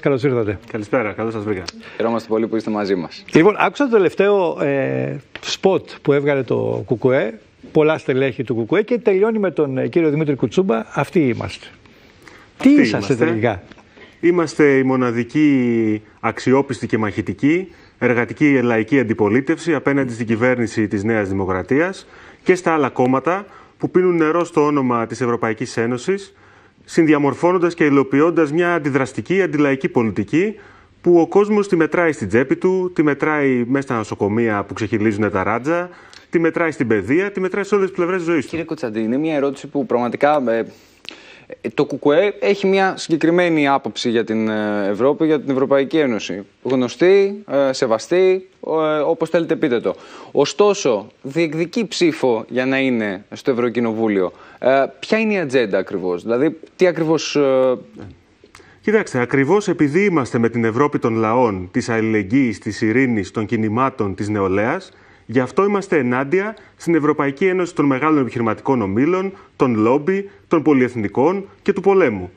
Καλώ ήρθατε. Καλησπέρα, καλώς σας βρήκα. Χαιρόμαστε πολύ που είστε μαζί μας. Λοιπόν, άκουσα το τελευταίο ε, σποτ που έβγαλε το Κουκουέ, πολλά στελέχη του Κουκουέ και τελειώνει με τον ε, κύριο Δημήτρη Κουτσούμπα. Αυτοί είμαστε. Τι είσαστε τελικά. Είμαστε η μοναδική αξιόπιστη και μαχητική εργατική λαϊκή αντιπολίτευση απέναντι στην κυβέρνηση της Νέας Δημοκρατίας και στα άλλα κόμματα που πίνουν νερό στο όνομα της Ευρωπαϊκής Ένωσης συνδιαμορφώνοντας και υλοποιώντας μια αντιδραστική αντιλαϊκή πολιτική που ο κόσμος τη μετράει στην τσέπη του, τη μετράει μέσα στα νοσοκομεία που ξεχυλίζουν τα ράτζα, τη μετράει στην παιδεία, τη μετράει σε όλες τις πλευρές της ζωής του. Κύριε Κοτσαντή, είναι μια ερώτηση που πραγματικά ε, το ΚΚΕ έχει μια συγκεκριμένη άποψη για την ε, Ευρώπη, για την Ευρωπαϊκή Ένωση. Γνωστή, ε, σεβαστή, ε, όπως θέλετε πείτε το. Ωστόσο, διεκδικεί ψήφο για να είναι στο Ευρωκοινοβούλιο. Ποια είναι η ατζέντα ακριβώς, δηλαδή τι ακριβώς. Κοιτάξτε, ακριβώς επειδή είμαστε με την Ευρώπη των λαών, της αλληλεγγύης, της ειρήνης, των κινημάτων, της νεολαίας, Γι' αυτό είμαστε ενάντια στην Ευρωπαϊκή Ένωση των Μεγάλων Επιχειρηματικών Ομήλων, των Λόμπι, των Πολιεθνικών και του Πολέμου.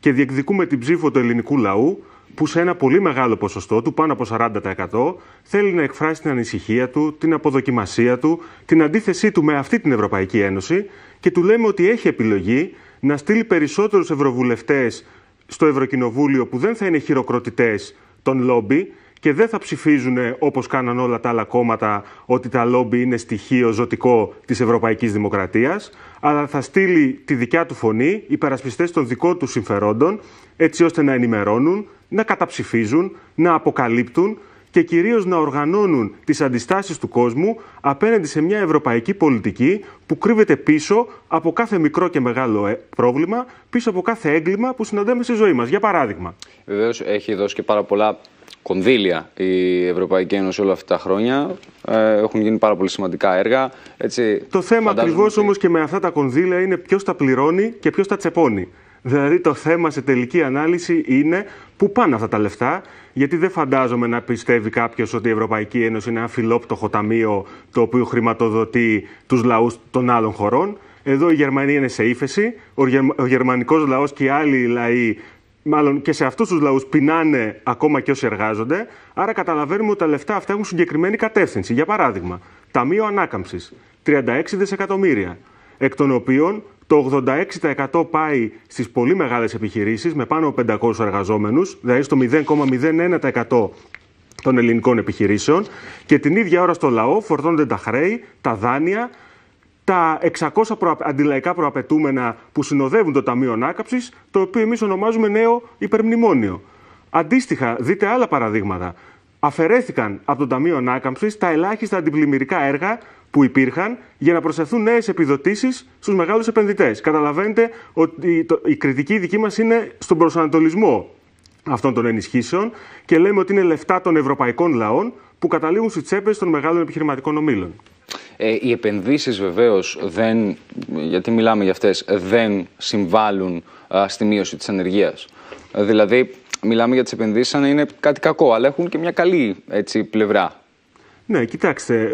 Και διεκδικούμε την ψήφο του ελληνικού λαού, που σε ένα πολύ μεγάλο ποσοστό του, πάνω από 40%, θέλει να εκφράσει την ανησυχία του, την αποδοκιμασία του, την αντίθεσή του με αυτή την Ευρωπαϊκή Ένωση και του λέμε ότι έχει επιλογή να στείλει περισσότερους ευρωβουλευτές στο Ευρωκοινοβούλιο που δεν θα είναι χειροκροτητές των λόμπι και δεν θα ψηφίζουν όπως κάναν όλα τα άλλα κόμματα ότι τα λόμπι είναι στοιχείο ζωτικό της ευρωπαϊκής δημοκρατίας, αλλά θα στείλει τη δικιά του φωνή, υπερασπιστές των δικών του συμφερόντων, έτσι ώστε να ενημερώνουν, να καταψηφίζουν, να αποκαλύπτουν και κυρίως να οργανώνουν τις αντιστάσεις του κόσμου απέναντι σε μια ευρωπαϊκή πολιτική που κρύβεται πίσω από κάθε μικρό και μεγάλο ε, πρόβλημα, πίσω από κάθε έγκλημα που συναντάμε στη ζωή μας. Για παράδειγμα. Βεβαίως έχει δώσει και πάρα πολλά κονδύλια η Ευρωπαϊκή Ένωση όλα αυτά τα χρόνια. Ε, έχουν γίνει πάρα πολύ σημαντικά έργα. Έτσι, το θέμα ακριβώς ότι... όμως και με αυτά τα κονδύλια είναι ποιος τα πληρώνει και ποιος τα τσεπώνει. Δηλαδή το θέμα σε τελική ανάλυση είναι πού πάνε αυτά τα λεφτά, γιατί δεν φαντάζομαι να πιστεύει κάποιος ότι η Ευρωπαϊκή Ένωση είναι ένα φιλόπτωχο ταμείο το οποίο χρηματοδοτεί τους λαούς των άλλων χωρών. Εδώ η Γερμανία είναι σε ύφεση. Ο γερμανικός λαός και οι άλλοι λαοί μάλλον και σε αυτούς τους λαούς πεινάνε ακόμα και όσοι εργάζονται. Άρα καταλαβαίνουμε ότι τα λεφτά αυτά έχουν συγκεκριμένη κατεύθυνση. Για παράδειγμα, Ταμείο Ανάκαμψης 36 δισεκατομμύρια, εκ των οποίων το 86% πάει στις πολύ μεγάλες επιχειρήσεις με πάνω από 500 εργαζόμενους, δηλαδή στο 0,01% των ελληνικών επιχειρήσεων και την ίδια ώρα στο λαό φορτώνονται τα χρέη, τα δάνεια, τα 600 προα... αντιλαϊκά προαπαιτούμενα που συνοδεύουν το Ταμείο Ανάκαμψης, το οποίο εμείς ονομάζουμε νέο υπερμνημόνιο. Αντίστοιχα, δείτε άλλα παραδείγματα. Αφαιρέθηκαν από το Ταμείο Ανάκαμψης τα ελάχιστα αντιπλημμυρικά έργα που υπήρχαν για να προσθεθούν νέες επιδοτήσεις στους μεγάλους επενδυτές. Καταλαβαίνετε ότι η κριτική δική μας είναι στον προσανατολισμό αυτών των ενισχύσεων και λέμε ότι είναι λεφτά των ευρωπαϊκών λαών που καταλήγουν στις τσέπες των μεγάλων επιχειρηματικών ομήλων. Ε, οι επενδύσεις βεβαίως δεν, γιατί μιλάμε για αυτές, δεν συμβάλλουν στη μείωση της ανεργίας. Ε, δηλαδή, μιλάμε για τις επενδύσεις σαν να είναι κάτι κακό, αλλά έχουν και μια καλή έτσι, πλευρά. Ναι, κοιτάξτε,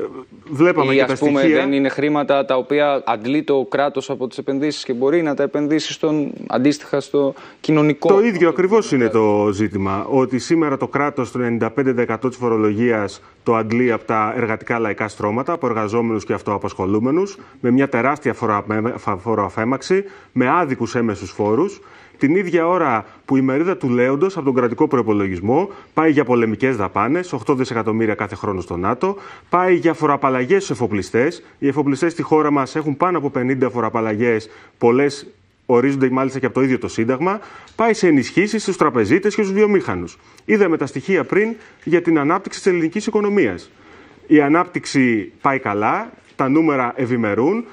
βλέπαμε ή, και τα πούμε, δεν είναι χρήματα τα οποία αντλεί το κράτος από τις επενδύσεις και μπορεί να τα επενδύσει στον, αντίστοιχα στο κοινωνικό. Το ίδιο ακριβώς είναι το ζήτημα. Ότι σήμερα το κράτος, το 95% της φορολογίας το αντλεί από τα εργατικά λαϊκά στρώματα, από εργαζόμενους και αυτοαπασχολούμενους, με μια τεράστια φοροαφέμαξη, με άδικους έμεσους φόρους. Την ίδια ώρα που η μερίδα του λέοντος από τον κρατικό προπολογισμό πάει για πολεμικές δαπάνες, 8 δισεκατομμύρια κάθε χρόνο στο ΝΑΤΟ, πάει για φοροαπαλλαγές στους εφοπλιστές. Οι εφοπλιστές στη χώρα μας έχουν πάνω από 50 φοροαπαλλαγές, πολλές ορίζονται μάλιστα και από το ίδιο το Σύνταγμα, πάει σε ενισχύσεις στους τραπεζίτες και στους βιομήχανους. Είδαμε τα στοιχεία πριν για την ανάπτυξη της ελληνικής οικονομίας. Η ανάπτυξη πάει καλά, τα νούμερα ευημερούν,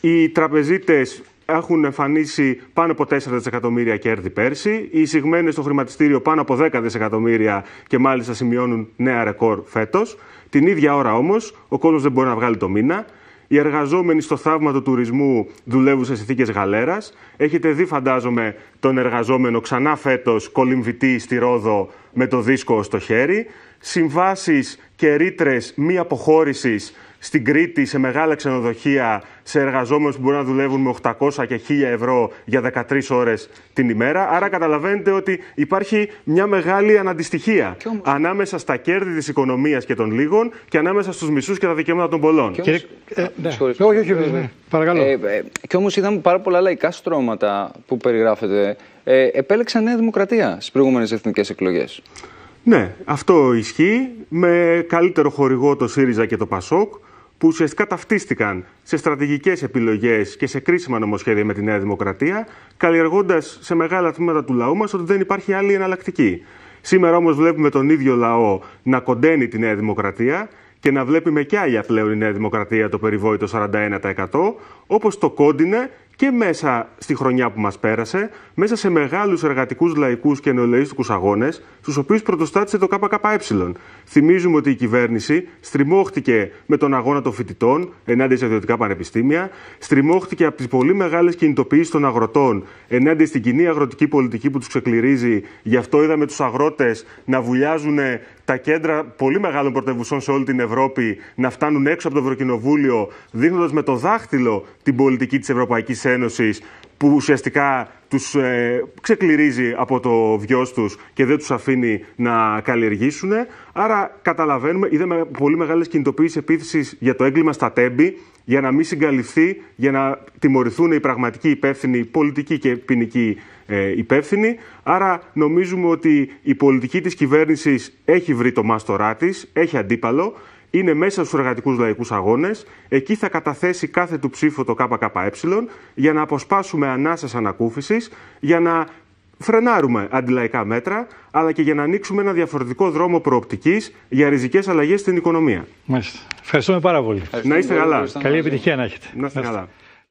οι τραπεζίτες έχουν εμφανίσει πάνω από 4 δισεκατομμύρια κέρδη πέρσι, οι εισηγμένες στο χρηματιστήριο πάνω από 10 δισεκατομμύρια και μάλιστα σημειώνουν νέα ρεκόρ φέτος. Την ίδια ώρα όμως ο κόσμος δεν μπορεί να βγάλει το μήνα οι εργαζόμενοι στο θαύμα του τουρισμού δουλεύουν σε συνθήκες γαλέρας. Έχετε δει, φαντάζομαι, τον εργαζόμενο ξανά φέτος κολυμβητή στη Ρόδο με το δίσκο στο χέρι. Συμβάσεις και ρήτρες μη αποχώρησης στην Κρήτη σε μεγάλα ξενοδοχεία σε εργαζόμενους που μπορούν να δουλεύουν με 800 και 1000 ευρώ για 13 ώρες την ημέρα. Άρα καταλαβαίνετε ότι υπάρχει μια μεγάλη αναντιστοιχία ανάμεσα στα κέρδη της οικονομίας και των λίγων και ανάμεσα στους μισούς και τα δικαιώματα των πολλών. Και όμως... παρακαλώ. είδαμε πάρα πολλά λαϊκά στρώματα που περιγράφεται. Ε, επέλεξαν Νέα Δημοκρατία στις προηγούμενες εθνικές εκλογές. Ναι, αυτό ισχύει με καλύτερο χορηγό το ΣΥΡΙΖΑ και το ΠΑΣΟΚ που ουσιαστικά ταυτίστηκαν σε στρατηγικές επιλογές και σε κρίσιμα νομοσχέδια με τη Νέα Δημοκρατία, καλλιεργώντας σε μεγάλα τμήματα του λαού μας ότι δεν υπάρχει άλλη εναλλακτική. Σήμερα όμως βλέπουμε τον ίδιο λαό να κοντένει τη Νέα Δημοκρατία και να βλέπουμε με άλλη πλέον η Νέα Δημοκρατία το περιβόητο 41% όπως το κόντινε και μέσα στη χρονιά που μας πέρασε, μέσα σε μεγάλους εργατικούς, λαϊκούς και νεολαίστικους αγώνες, στους οποίους πρωτοστάτησε το ΚΚΕ. Θυμίζουμε ότι η κυβέρνηση στριμώχτηκε με τον αγώνα των φοιτητών ενάντια σε ιδιωτικά πανεπιστήμια, στριμώχτηκε από τις πολύ μεγάλες κινητοποιήσεις των αγροτών ενάντια στην κοινή αγροτική πολιτική που τους ξεκληρίζει. Γι' αυτό είδαμε τους αγρότες να βουλιάζουν τα κέντρα πολύ μεγάλων πρωτευουσών σε όλη την Ευρώπη να φτάνουν έξω από το Ευρωκοινοβούλιο, δείχνοντας με το δάχτυλο την πολιτική της Ευρωπαϊκής Ένωσης, που ουσιαστικά τους ε, ξεκληρίζει από το βιός τους και δεν τους αφήνει να καλλιεργήσουν. Άρα, καταλαβαίνουμε, είδαμε πολύ μεγάλες κινητοποιήσει επίθεσης για το έγκλημα στα τέμπη για να μην συγκαλυφθεί, για να τιμωρηθούν οι πραγματικοί υπεύθυνοι, οι πολιτικοί και ποινικοί ε, υπεύθυνοι. Άρα νομίζουμε ότι η πολιτική της κυβέρνησης έχει βρει το μάστορά της, έχει αντίπαλο, είναι μέσα στους εργατικούς λαϊκούς αγώνες. Εκεί θα καταθέσει κάθε του ψήφο το ΚΚΕ για να αποσπάσουμε ανάσας ανακούφισης, για να φρενάρουμε αντιλαϊκά μέτρα, αλλά και για να ανοίξουμε ένα διαφορετικό δρόμο προοπτικής για ριζικές αλλαγές στην οικονομία. Μάλιστα. Ευχαριστούμε πάρα πολύ. να είστε καλά. Καλή επιτυχία να έχετε. Να είστε καλά.